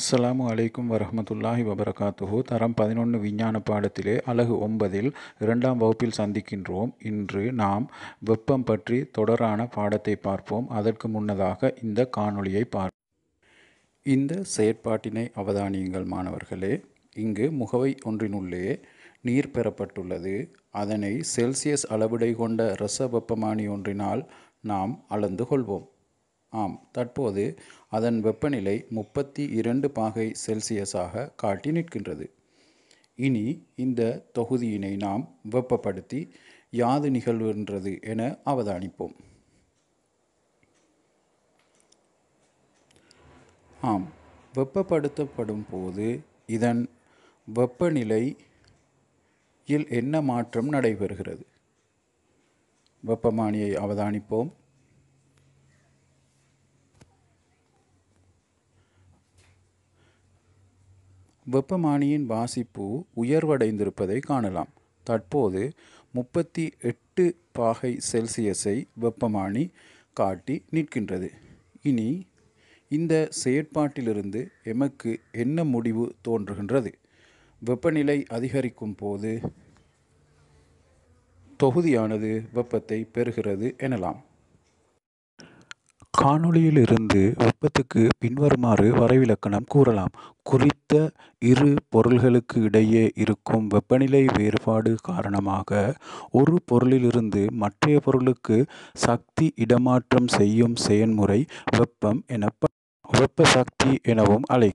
அஸ்லாம் அலைக்கும் வரமத்துல்லாஹி வபரகாத்துஹூ தரம் பதினொன்று விஞ்ஞான பாடத்திலே அலகு ஒன்பதில் இரண்டாம் வகுப்பில் சந்திக்கின்றோம் இன்று நாம் வெப்பம் பற்றி தொடரான பாடத்தை பார்ப்போம் அதற்கு முன்னதாக இந்த காணொளியை பார் இந்த செயற்பாட்டினை அவதானியுங்கள் மாணவர்களே இங்கு முகவை ஒன்றினுள்ளே நீர் பெறப்பட்டுள்ளது அதனை செல்சியஸ் அளவிடை கொண்ட இரச வெப்பமானி ஒன்றினால் நாம் அளந்து கொள்வோம் ஆம் தற்போது அதன் வெப்பநிலை முப்பத்தி இரண்டு பாகை செல்சியஸாக காட்டி நிற்கின்றது இனி இந்த தொகுதியினை நாம் வெப்பப்படுத்தி யாது நிகழ்கின்றது என அவதானிப்போம் ஆம் வெப்பப்படுத்தப்படும் போது இதன் வெப்பநிலையில் என்ன மாற்றம் நடைபெறுகிறது வெப்பமானியை அவதானிப்போம் வெப்பமானியின் வாசிப்பு உயர்வடைந்திருப்பதை காணலாம் தற்போது முப்பத்தி எட்டு பாகை செல்சியஸை வெப்பமானி காட்டி நிற்கின்றது இனி இந்த செயற்பாட்டிலிருந்து எமக்கு என்ன முடிவு தோன்றுகின்றது வெப்பநிலை அதிகரிக்கும் போது தொகுதியானது வெப்பத்தை பெறுகிறது எனலாம் காணொளியிலிருந்து வெப்பத்துக்கு பின்வருமாறு வரைவிலக்கணம் கூறலாம் குறித்த இரு பொருள்களுக்கு இடையே இருக்கும் வெப்பநிலை வேறுபாடு காரணமாக ஒரு பொருளிலிருந்து மற்றைய பொருளுக்கு சக்தி இடமாற்றம் செய்யும் செயன்முறை வெப்பம் எனப்ப வெப்ப சக்தி எனவும் அழை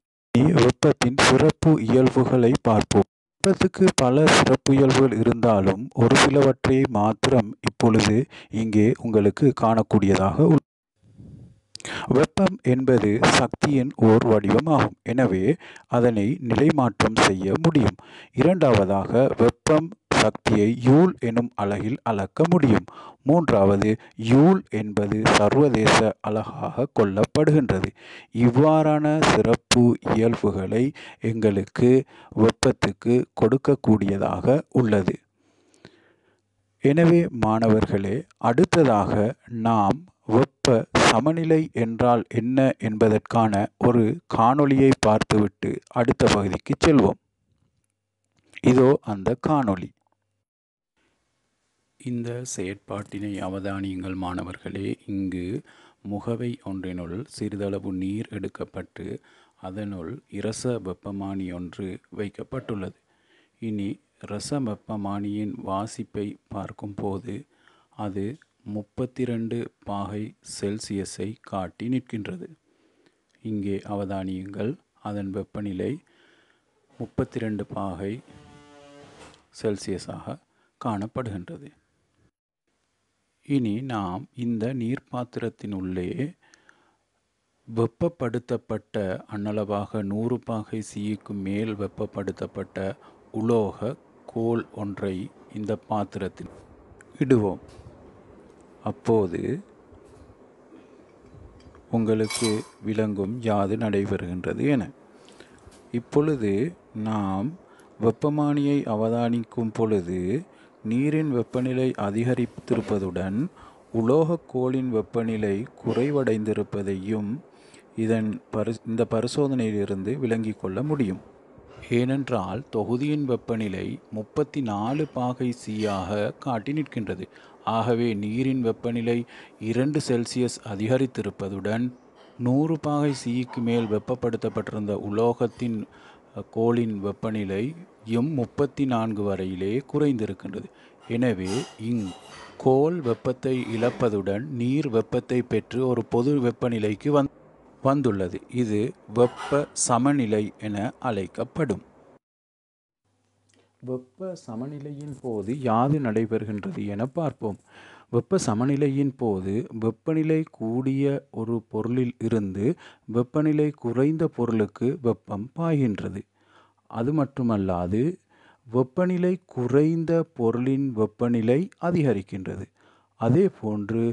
வெப்பத்தின் சிறப்பு இயல்புகளை பார்ப்போம் வெப்பத்துக்கு பல சிறப்பு இயல்புகள் இருந்தாலும் ஒரு சிலவற்றை மாத்திரம் இப்பொழுது இங்கே உங்களுக்கு காணக்கூடியதாக வெப்பம் என்பது சக்தியின் ஓர் வடிவமாகும் எனவே அதனை நிலைமாற்றம் செய்ய முடியும் இரண்டாவதாக வெப்பம் சக்தியை யூல் எனும் அலகில் அளக்க முடியும் மூன்றாவது யூல் என்பது சர்வதேச அழகாக கொள்ளப்படுகின்றது இவ்வாறான சிறப்பு இயல்புகளை எங்களுக்கு வெப்பத்துக்கு கொடுக்கக்கூடியதாக உள்ளது எனவே மாணவர்களே அடுத்ததாக நாம் வெப்ப சமநிலை என்றால் என்ன என்பதற்கான ஒரு காணொளியை பார்த்துவிட்டு அடுத்த பகுதிக்கு செல்வோம் இதோ அந்த காணொளி இந்த செயற்பாட்டினை அவதானியங்கள் மாணவர்களே இங்கு முகவை ஒன்றினுள் சிறிதளவு நீர் எடுக்கப்பட்டு அதனுள் இரச வெப்பமானி ஒன்று வைக்கப்பட்டுள்ளது இனி இரச வெப்பமானியின் வாசிப்பை பார்க்கும்போது அது முப்பத்தி ரெண்டு பாகை செல்சியஸை காட்டி நிற்கின்றது இங்கே அவதானியுங்கள் அதன் வெப்பநிலை முப்பத்தி ரெண்டு பாகை செல்சியஸாக காணப்படுகின்றது இனி நாம் இந்த நீர்ப்பாத்திரத்தின் உள்ளே வெப்பப்படுத்தப்பட்ட அன்னளவாக நூறு பாகை சீக்கு மேல் வெப்பப்படுத்தப்பட்ட உலோக கோல் ஒன்றை இந்த பாத்திரத்தில் இடுவோம் அப்போது உங்களுக்கு விளங்கும் யாது நடைபெறுகின்றது என இப்பொழுது நாம் வெப்பமானியை அவதானிக்கும் பொழுது நீரின் வெப்பநிலை அதிகரித்திருப்பதுடன் உலோகக்கோளின் வெப்பநிலை குறைவடைந்திருப்பதையும் இதன் பரி இந்த பரிசோதனையிலிருந்து விளங்கிக் கொள்ள முடியும் ஏனென்றால் தொகுதியின் வெப்பநிலை முப்பத்தி நாலு பாகை சியாக காட்டி நிற்கின்றது ஆகவே நீரின் வெப்பநிலை இரண்டு செல்சியஸ் அதிகரித்திருப்பதுடன் நூறு பாகை சிக்கு மேல் வெப்பப்படுத்தப்பட்டிருந்த உலோகத்தின் கோளின் வெப்பநிலையும் முப்பத்தி நான்கு வரையிலே குறைந்திருக்கின்றது எனவே இங் கோல் வெப்பத்தை இழப்பதுடன் நீர் வெப்பத்தை பெற்று ஒரு பொது வெப்பநிலைக்கு வந் வந்துள்ளது இது வெப்ப சமநிலை என அழைக்கப்படும் வெப்ப சமநிலையின் போது யாது நடைபெறுகின்றது என பார்ப்போம் வெப்ப சமநிலையின் போது வெப்பநிலை கூடிய ஒரு பொருளில் இருந்து வெப்பநிலை குறைந்த பொருளுக்கு வெப்பம் பாய்கின்றது அது மட்டுமல்லாது வெப்பநிலை குறைந்த பொருளின் வெப்பநிலை அதிகரிக்கின்றது அதே போன்று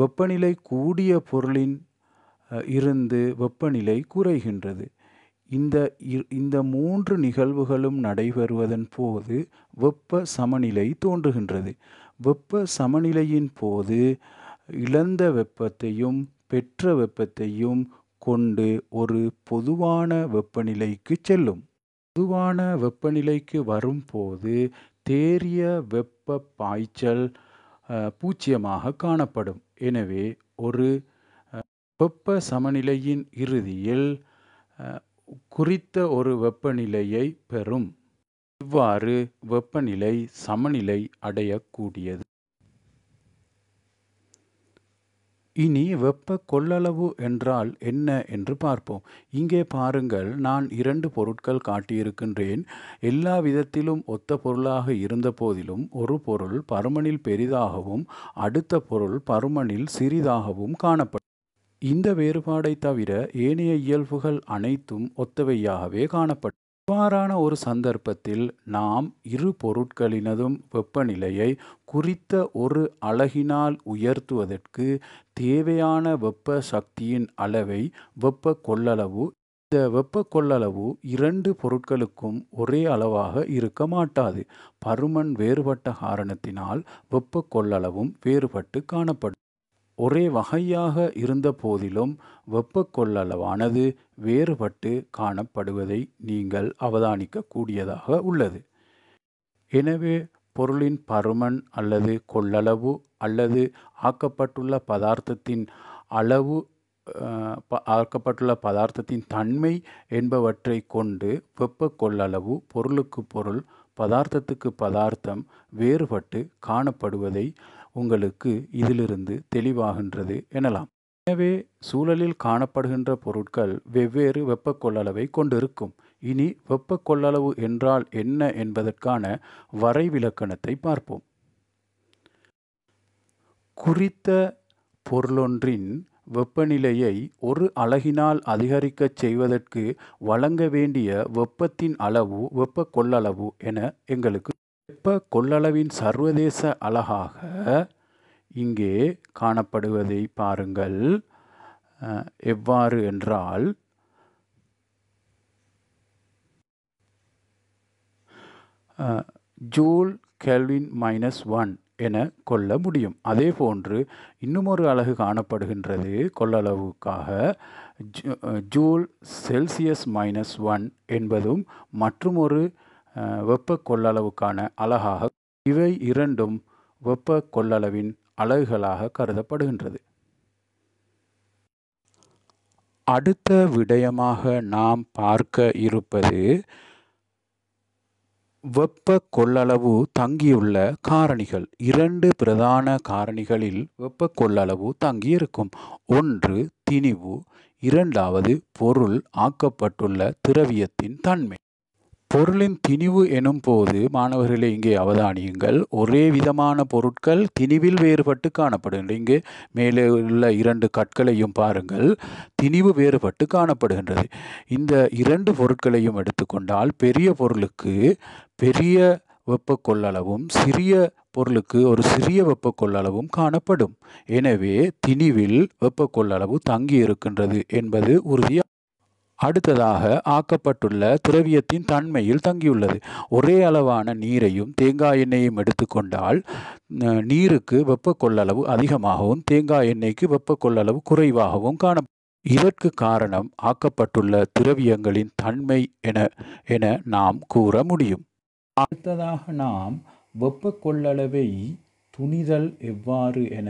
வெப்பநிலை கூடிய பொருளின் இருந்து வெப்பநிலை குறைகின்றது இந்த இந்த மூன்று நிகழ்வுகளும் நடைபெறுவதன் போது வெப்ப சமநிலை தோன்றுகின்றது வெப்ப சமநிலையின் போது இழந்த வெப்பத்தையும் பெற்ற வெப்பத்தையும் கொண்டு ஒரு பொதுவான வெப்பநிலைக்கு செல்லும் பொதுவான வெப்பநிலைக்கு வரும்போது தேறிய வெப்ப பாய்ச்சல் பூச்சியமாக காணப்படும் எனவே ஒரு வெப்ப சமநிலையின் இறுதியில் குறித்த ஒரு வெப்பநிலையை பெறும் இவ்வாறு வெப்பநிலை சமநிலை அடையக்கூடியது இனி வெப்ப கொள்ளளவு என்றால் என்ன என்று பார்ப்போம் இங்கே பாருங்கள் நான் இரண்டு பொருட்கள் காட்டியிருக்கின்றேன் எல்லா விதத்திலும் ஒத்த பொருளாக இருந்த போதிலும் ஒரு பொருள் பருமனில் பெரிதாகவும் அடுத்த பொருள் பருமனில் சிறிதாகவும் காணப்படும் இந்த வேறுபாடை தவிர ஏனைய இயல்புகள் அனைத்தும் ஒத்தவையாகவே காணப்பட்டது இவ்வாறான ஒரு சந்தர்ப்பத்தில் நாம் இரு பொருட்களினதும் வெப்பநிலையை குறித்த ஒரு அழகினால் உயர்த்துவதற்கு தேவையான வெப்ப சக்தியின் அளவை வெப்ப கொள்ளளவு இந்த வெப்ப கொள்ளளவு இரண்டு பொருட்களுக்கும் ஒரே அளவாக இருக்க மாட்டாது பருமன் வேறுபட்ட காரணத்தினால் வெப்ப கொள்ளளவும் வேறுபட்டு காணப்படும் ஒரே வகையாக இருந்த போதிலும் வெப்பக்கொள்ளளவானது வேறுபட்டு காணப்படுவதை நீங்கள் அவதானிக்கக்கூடியதாக உள்ளது எனவே பொருளின் பருமன் அல்லது கொள்ளளவு அல்லது ஆக்கப்பட்டுள்ள பதார்த்தத்தின் அளவு ஆக்கப்பட்டுள்ள பதார்த்தத்தின் தன்மை என்பவற்றை கொண்டு வெப்ப கொள்ளளவு பொருளுக்கு பொருள் பதார்த்தத்துக்கு பதார்த்தம் வேறுபட்டு காணப்படுவதை உங்களுக்கு இதிலிருந்து தெளிவாகின்றது எனலாம் எனவே சூழலில் காணப்படுகின்ற பொருட்கள் வெவ்வேறு வெப்ப கொள்ளளவை கொண்டிருக்கும் இனி வெப்ப கொள்ளளவு என்றால் என்ன என்பதற்கான வரைவிலக்கணத்தை பார்ப்போம் குறித்த பொருளொன்றின் வெப்பநிலையை ஒரு அலகினால் அதிகரிக்கச் செய்வதற்கு வழங்க வேண்டிய வெப்பத்தின் அளவு வெப்ப கொள்ளளவு என எங்களுக்கு வெப்ப கொள்ளளவின் சர்வதேச அழகாக இங்கே காணப்படுவதை பாருங்கள் எவ்வாறு என்றால் ஜூல் கெல்வின் மைனஸ் ஒன் என கொள்ள முடியும் அதே போன்று இன்னுமொரு அலகு காணப்படுகின்றது கொள்ளளவுக்காக ஜூல் செல்சியஸ் மைனஸ் ஒன் என்பதும் மற்றும் ஒரு வெப்ப கொள்ளளவுக்கான அழகாக இவை இரண்டும் வெப்ப கொள்ளளவின் அலகுகளாக கருதப்படுகின்றது அடுத்த விடயமாக நாம் பார்க்க இருப்பது வெப்ப கொள்ளளவு தங்கியுள்ள காரணிகள் இரண்டு பிரதான காரணிகளில் வெப்ப கொள்ளளவு தங்கியிருக்கும் ஒன்று திணிவு இரண்டாவது பொருள் ஆக்கப்பட்டுள்ள திரவியத்தின் தன்மை பொருளின் திணிவு எனும் போது மாணவர்களை இங்கே அவதானியுங்கள் ஒரே விதமான பொருட்கள் திணிவில் வேறுபட்டு காணப்படுகின்றன இங்கே மேலே உள்ள இரண்டு கற்களையும் பாருங்கள் திணிவு வேறுபட்டு காணப்படுகின்றது இந்த இரண்டு பொருட்களையும் எடுத்துக்கொண்டால் பெரிய பொருளுக்கு பெரிய வெப்ப கொள்ளளவும் சிறிய பொருளுக்கு ஒரு சிறிய வெப்ப கொள்ளளவும் காணப்படும் எனவே திணிவில் வெப்ப கொள்ளளவு தங்கி இருக்கின்றது என்பது உறுதியாக அடுத்ததாக ஆக்கப்பட்டுள்ள திரவியத்தின் தன்மையில் தங்கியுள்ளது ஒரே அளவான நீரையும் தேங்காய் எண்ணெயையும் எடுத்துக்கொண்டால் நீருக்கு வெப்ப கொள்ளளவு அதிகமாகவும் தேங்காய் எண்ணெய்க்கு வெப்ப கொள்ளளவு குறைவாகவும் காண இதற்கு காரணம் ஆக்கப்பட்டுள்ள திரவியங்களின் தன்மை என என நாம் கூற முடியும் அடுத்ததாக நாம் வெப்ப கொள்ளளவை துணிதல் எவ்வாறு என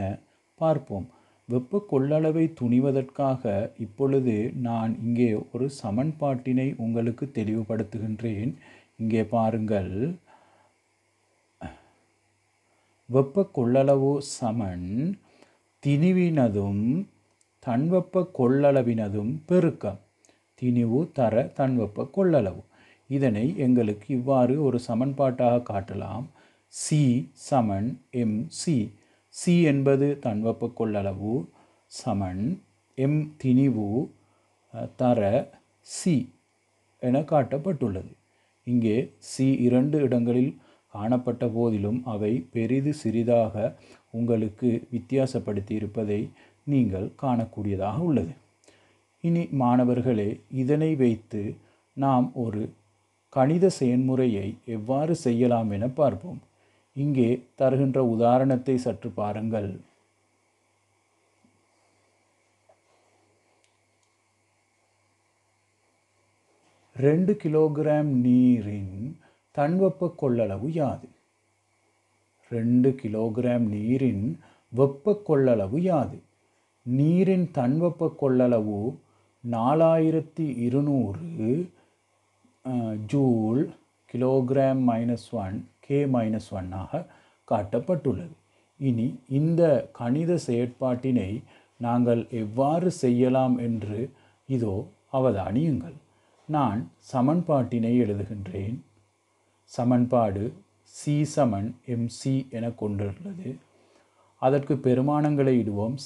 பார்ப்போம் வெப்ப கொள்ளளவை துணிவதற்காக இப்பொழுது நான் இங்கே ஒரு சமன்பாட்டினை உங்களுக்கு தெளிவுபடுத்துகின்றேன் இங்கே பாருங்கள் வெப்ப கொள்ளளவு சமன் திணிவினதும் தன்வெப்ப கொள்ளளவினதும் பெருக்கம் திணிவு தர தன்வெப்ப கொள்ளளவு இதனை எங்களுக்கு இவ்வாறு ஒரு சமன்பாட்டாக காட்டலாம் சி சமன் எம் சி சி என்பது தன்வப்பு கொள்ளளவு சமன் எம் திணிவு தர சி என காட்டப்பட்டுள்ளது இங்கே சி இரண்டு இடங்களில் காணப்பட்ட போதிலும் அவை பெரிது சிறிதாக உங்களுக்கு வித்தியாசப்படுத்தி இருப்பதை நீங்கள் காணக்கூடியதாக உள்ளது இனி மாணவர்களே இதனை வைத்து நாம் ஒரு கணித செயன்முறையை எவ்வாறு செய்யலாம் என பார்ப்போம் இங்கே தருகின்ற உதாரணத்தை சற்று பாருங்கள் ரெண்டு கிலோகிராம் நீரின் தன்வெப்ப கொள்ளளவு யாது ரெண்டு கிலோகிராம் நீரின் வெப்ப கொள்ளளவு யாது நீரின் தன்வெப்ப கொள்ளளவு நாலாயிரத்தி இருநூறு joule kilogram minus one K minus ஒன்னாக காட்டப்பட்டுள்ளது இனி இந்த கணித செயற்பாட்டினை நாங்கள் எவ்வாறு செய்யலாம் என்று இதோ அவதானியுங்கள் நான் சமன்பாட்டினை எழுதுகின்றேன் சமன்பாடு சி சமன் எம்சி என கொண்டுள்ளது அதற்கு பெருமானங்களை இடுவோம்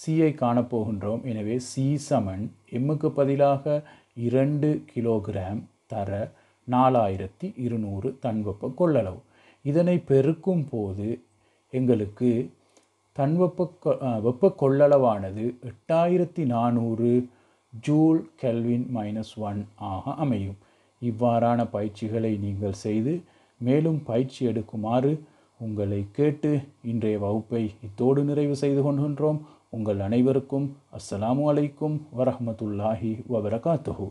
சியை காணப்போகின்றோம் எனவே சி சமன் எம்முக்கு பதிலாக இரண்டு கிலோகிராம் தர நாலாயிரத்தி இருநூறு தன்வெப்ப கொள்ளளவு இதனை பெருக்கும் போது எங்களுக்கு தன்வெப்ப வெப்ப கொள்ளளவானது எட்டாயிரத்தி நானூறு ஜூல் கெல்வின் மைனஸ் ஒன் ஆக அமையும் இவ்வாறான பயிற்சிகளை நீங்கள் செய்து மேலும் பயிற்சி எடுக்குமாறு உங்களை கேட்டு இன்றைய வகுப்பை இத்தோடு நிறைவு செய்து கொள்கின்றோம் உங்கள் அனைவருக்கும் அஸ்ஸலாமு அலைக்கும் வரமத்துல்லாஹி வபரகாத்துஹூ